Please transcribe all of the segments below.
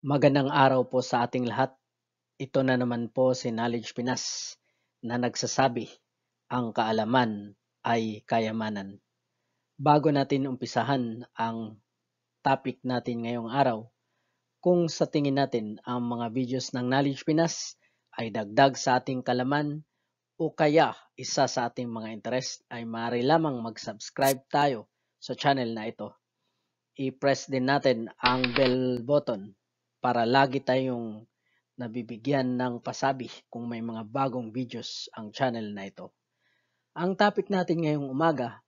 Magandang araw po sa ating lahat. Ito na naman po si Knowledge Pinas na nagsasabi, ang kaalaman ay kayamanan. Bago natin umpisahan ang topic natin ngayong araw, kung sa tingin natin ang mga videos ng Knowledge Pinas ay dagdag sa ating kalaman o kaya isa sa ating mga interest ay maaari lamang mag-subscribe tayo sa channel na ito. I-press din natin ang bell button para lagi tayong nabibigyan ng pasabi kung may mga bagong videos ang channel na ito. Ang topic natin ngayong umaga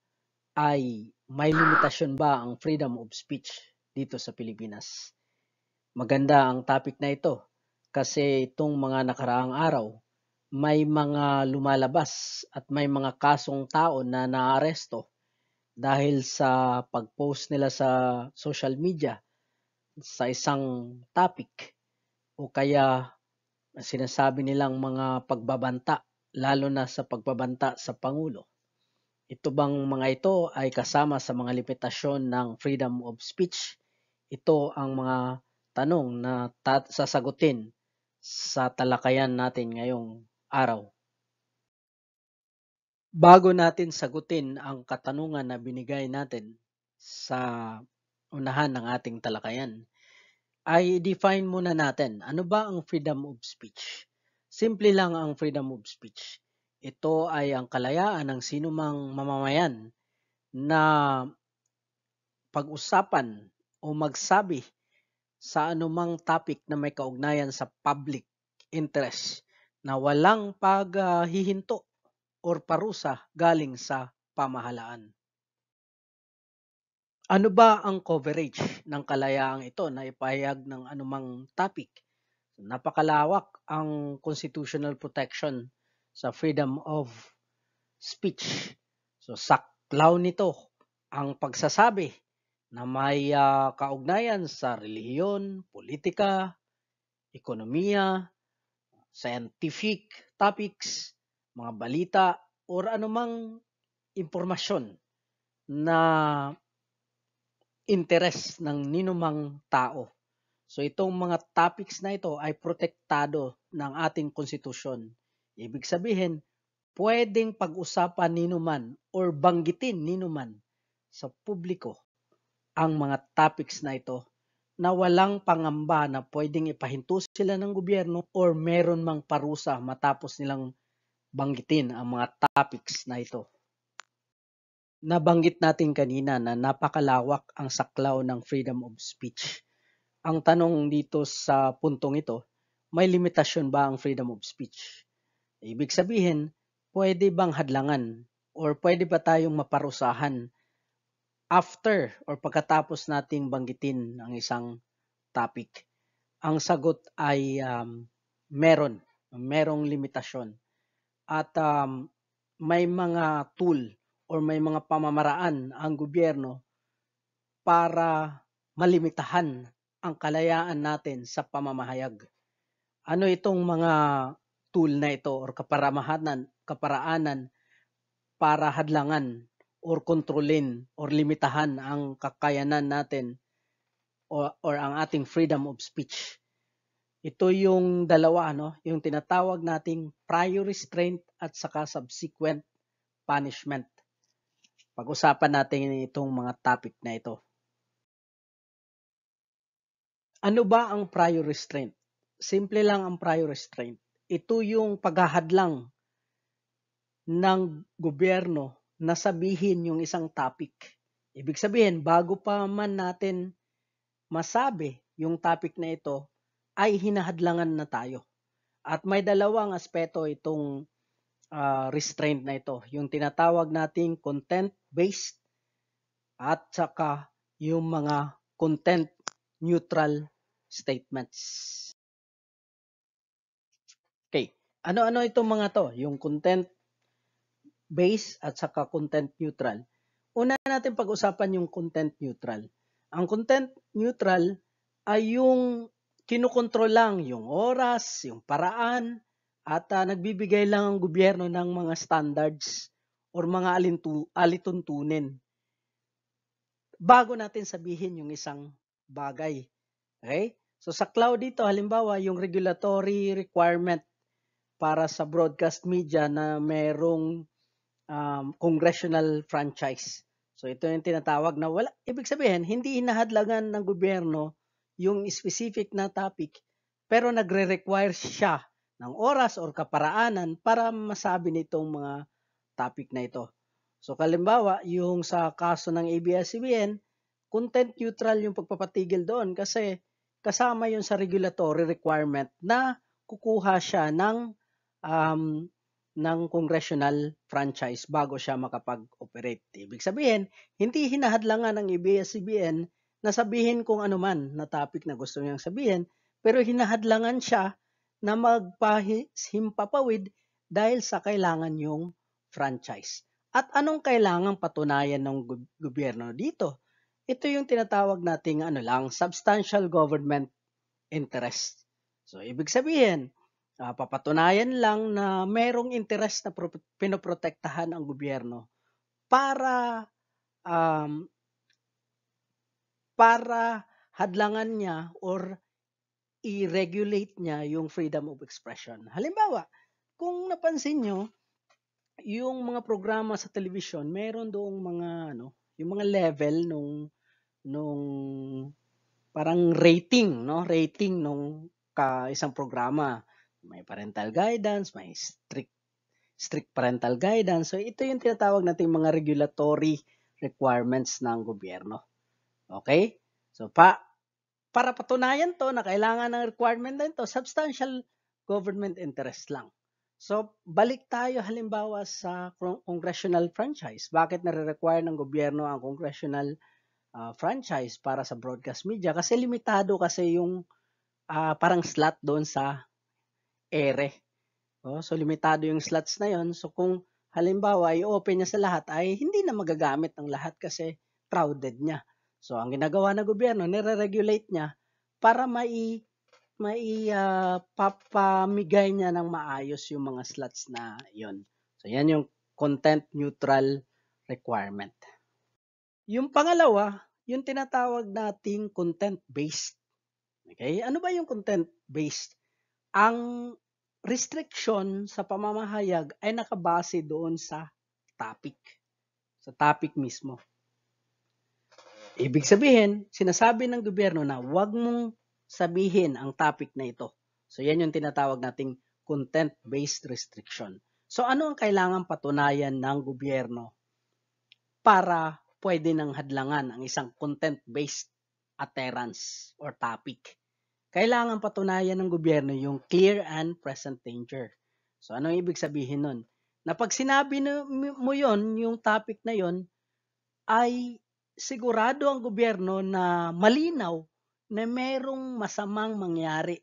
ay may limitasyon ba ang freedom of speech dito sa Pilipinas? Maganda ang topic na ito kasi itong mga nakaraang araw may mga lumalabas at may mga kasong tao na naaresto dahil sa pag-post nila sa social media sa isang topic o kaya sinasabi nilang mga pagbabanta, lalo na sa pagbabanta sa Pangulo. Ito bang mga ito ay kasama sa mga limitasyon ng freedom of speech? Ito ang mga tanong na sasagutin sa talakayan natin ngayong araw. Bago natin sagutin ang katanungan na binigay natin sa unahan ng ating talakayan, ay define muna natin, ano ba ang freedom of speech? Simple lang ang freedom of speech. Ito ay ang kalayaan ng sinumang mamamayan na pag-usapan o magsabi sa anumang topic na may kaugnayan sa public interest na walang paghihinto or parusa galing sa pamahalaan. Ano ba ang coverage ng kalayaang ito na ipahayag ng anumang topic? Napakalawak ang constitutional protection sa freedom of speech. So saklaw nito ang pagsasabi na may uh, kaugnayan sa relihiyon, politika, ekonomiya, scientific topics, mga balita, or anumang impormasyon na interest ng ninumang tao. So itong mga topics na ito ay protektado ng ating konstitusyon. Ibig sabihin, pwedeng pag-usapan ninuman or banggitin ninuman sa publiko ang mga topics na ito na walang pangamba na pwedeng ipahinto sila ng gobyerno or meron mang parusa matapos nilang banggitin ang mga topics na ito. Nabanggit natin kanina na napakalawak ang saklaw ng freedom of speech. Ang tanong dito sa puntong ito, may limitasyon ba ang freedom of speech? Ibig sabihin, pwede bang hadlangan or pwede ba tayong maparusahan after or pagkatapos nating banggitin ang isang topic? Ang sagot ay um, meron, merong limitasyon. At um, may mga tool or may mga pamamaraan ang gobyerno para malimitahan ang kalayaan natin sa pamamahayag. Ano itong mga tool na ito or kaparamahanan, kaparaanan para hadlangan or kontrolin or limitahan ang kakayanan natin or, or ang ating freedom of speech. Ito yung dalawa, no? yung tinatawag nating prior restraint at saka subsequent punishment. Pag-usapan natin itong mga topic na ito. Ano ba ang prior restraint? Simple lang ang prior restraint. Ito yung paghahadlang ng gobyerno na sabihin yung isang topic. Ibig sabihin, bago pa man natin masabi yung topic na ito, ay hinahadlangan na tayo. At may dalawang aspeto itong uh, ah, restraint na ito, yung tinatawag nating content-based at saka yung mga content-neutral statements. Okay, ano-ano itong mga to? Yung content-based at saka content-neutral. Una natin pag-usapan yung content-neutral. Ang content-neutral ay yung kinokontrol lang yung oras, yung paraan, at uh, nagbibigay lang ang gobyerno ng mga standards or mga alintu- alituntunin bago natin sabihin yung isang bagay. Okay? So sa cloud dito, halimbawa, yung regulatory requirement para sa broadcast media na merong um, congressional franchise. So ito yung tinatawag na wala, ibig sabihin, hindi hinahadlagan ng gobyerno yung specific na topic pero nagre-require siya ng oras or kaparaanan para masabi nitong mga topic na ito. So kalimbawa, yung sa kaso ng ABS-CBN, content neutral yung pagpapatigil doon kasi kasama yun sa regulatory requirement na kukuha siya ng um, ng congressional franchise bago siya makapag-operate. Ibig sabihin, hindi hinahadlangan ng ABS-CBN na sabihin kung ano man na topic na gusto niyang sabihin, pero hinahadlangan siya na magpahimpapawid dahil sa kailangan yung franchise. At anong kailangan patunayan ng gobyerno dito? Ito yung tinatawag nating ano lang, substantial government interest. So ibig sabihin, uh, papatunayan lang na merong interest na pro- pinoprotektahan ang gobyerno para um, para hadlangan niya or i-regulate niya yung freedom of expression. Halimbawa, kung napansin nyo, yung mga programa sa television, meron doong mga ano, yung mga level nung nung parang rating, no? Rating nung ka isang programa. May parental guidance, may strict strict parental guidance. So ito yung tinatawag natin mga regulatory requirements ng gobyerno. Okay? So pa para patunayan to na kailangan ng requirement na ito, substantial government interest lang. So, balik tayo halimbawa sa congressional franchise. Bakit nare-require ng gobyerno ang congressional uh, franchise para sa broadcast media? Kasi limitado kasi yung uh, parang slot doon sa ere. Oh, so, limitado yung slots na yon. So, kung halimbawa i-open niya sa lahat, ay hindi na magagamit ng lahat kasi crowded niya. So, ang ginagawa ng gobyerno, nire-regulate niya para mai mai uh, papamigay niya ng maayos yung mga slots na yon. So, yan yung content neutral requirement. Yung pangalawa, yung tinatawag nating content-based. Okay? Ano ba yung content-based? Ang restriction sa pamamahayag ay nakabase doon sa topic. Sa topic mismo. Ibig sabihin, sinasabi ng gobyerno na huwag mong sabihin ang topic na ito. So yan yung tinatawag nating content-based restriction. So ano ang kailangan patunayan ng gobyerno para pwede nang hadlangan ang isang content-based utterance or topic? Kailangan patunayan ng gobyerno yung clear and present danger. So ano ibig sabihin nun? Na pag sinabi mo yon yung topic na yon ay sigurado ang gobyerno na malinaw na merong masamang mangyari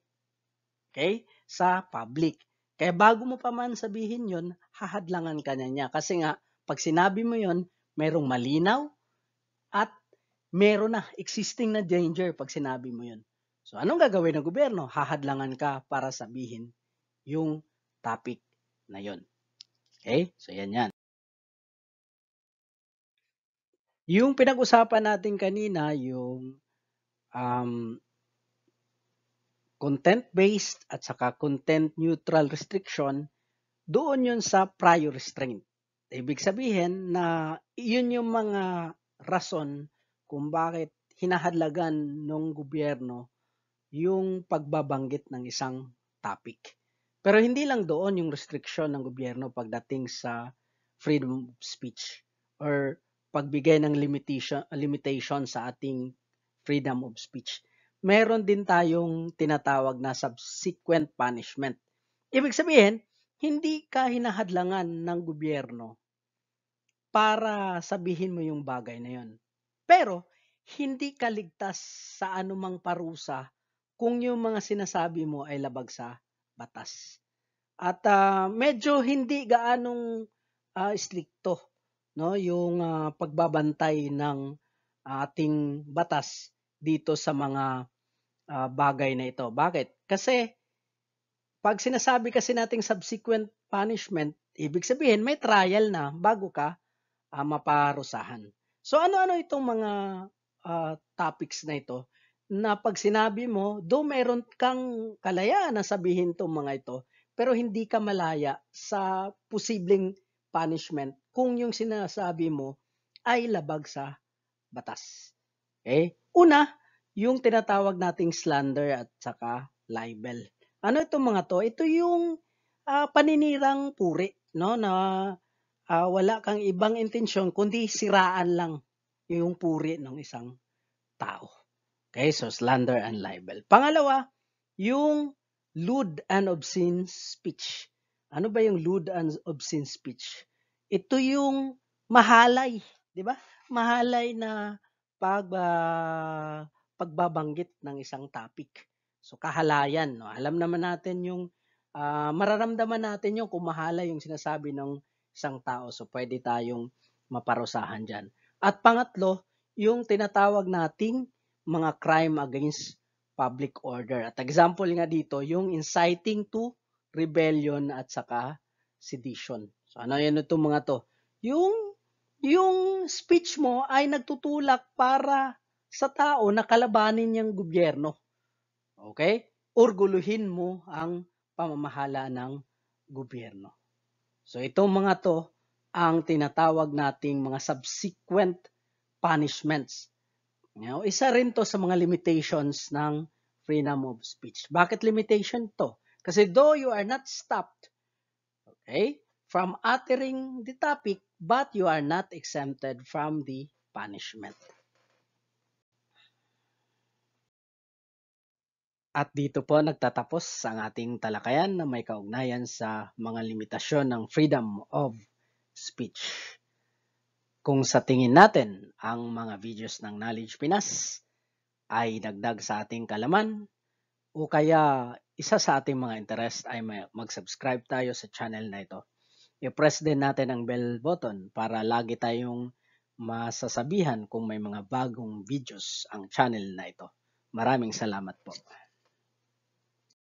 okay, sa public. Kaya bago mo pa man sabihin yon, hahadlangan ka na niya. Kasi nga, pag sinabi mo yon, merong malinaw at meron na, existing na danger pag sinabi mo yon. So anong gagawin ng gobyerno? Hahadlangan ka para sabihin yung topic na yon. Okay? So yan yan. Yung pinag-usapan natin kanina, yung um, content-based at saka content-neutral restriction, doon yun sa prior restraint. Ibig sabihin na yun yung mga rason kung bakit hinahadlagan ng gobyerno yung pagbabanggit ng isang topic. Pero hindi lang doon yung restriction ng gobyerno pagdating sa freedom of speech or pagbigay ng limitation, limitation sa ating freedom of speech. Meron din tayong tinatawag na subsequent punishment. Ibig sabihin, hindi ka hinahadlangan ng gobyerno para sabihin mo yung bagay na yon. Pero, hindi ka ligtas sa anumang parusa kung yung mga sinasabi mo ay labag sa batas. At uh, medyo hindi gaanong uh, ah, stricto no yung uh, pagbabantay ng ating batas dito sa mga uh, bagay na ito. Bakit? Kasi pag sinasabi kasi nating subsequent punishment, ibig sabihin may trial na bago ka uh, maparusahan. So ano-ano itong mga uh, topics na ito na pag sinabi mo, do meron kang kalayaan na sabihin tong mga ito, pero hindi ka malaya sa posibleng punishment kung yung sinasabi mo ay labag sa batas. Okay? Una, yung tinatawag nating slander at saka libel. Ano itong mga to? Ito yung uh, paninirang puri, no? Na uh, wala kang ibang intensyon kundi siraan lang yung puri ng isang tao. Okay, so slander and libel. Pangalawa, yung lewd and obscene speech. Ano ba yung lewd and obscene speech? ito yung mahalay, 'di ba? Mahalay na pag uh, pagbabanggit ng isang topic. So kahalayan, no? alam naman natin yung uh, mararamdaman natin yung kung mahalay yung sinasabi ng isang tao. So pwede tayong maparusahan diyan. At pangatlo, yung tinatawag nating mga crime against public order. At example nga dito, yung inciting to rebellion at saka sedition. So ano yan itong mga to? Yung, yung speech mo ay nagtutulak para sa tao na kalabanin niyang gobyerno. Okay? Urguluhin mo ang pamamahala ng gobyerno. So itong mga to ang tinatawag nating mga subsequent punishments. Now, isa rin to sa mga limitations ng freedom of speech. Bakit limitation to? Kasi though you are not stopped, okay, from uttering the topic, but you are not exempted from the punishment. At dito po nagtatapos ang ating talakayan na may kaugnayan sa mga limitasyon ng freedom of speech. Kung sa tingin natin ang mga videos ng Knowledge Pinas ay dagdag sa ating kalaman o kaya isa sa ating mga interest ay mag-subscribe tayo sa channel na ito i-press din natin ang bell button para lagi tayong masasabihan kung may mga bagong videos ang channel na ito. Maraming salamat po.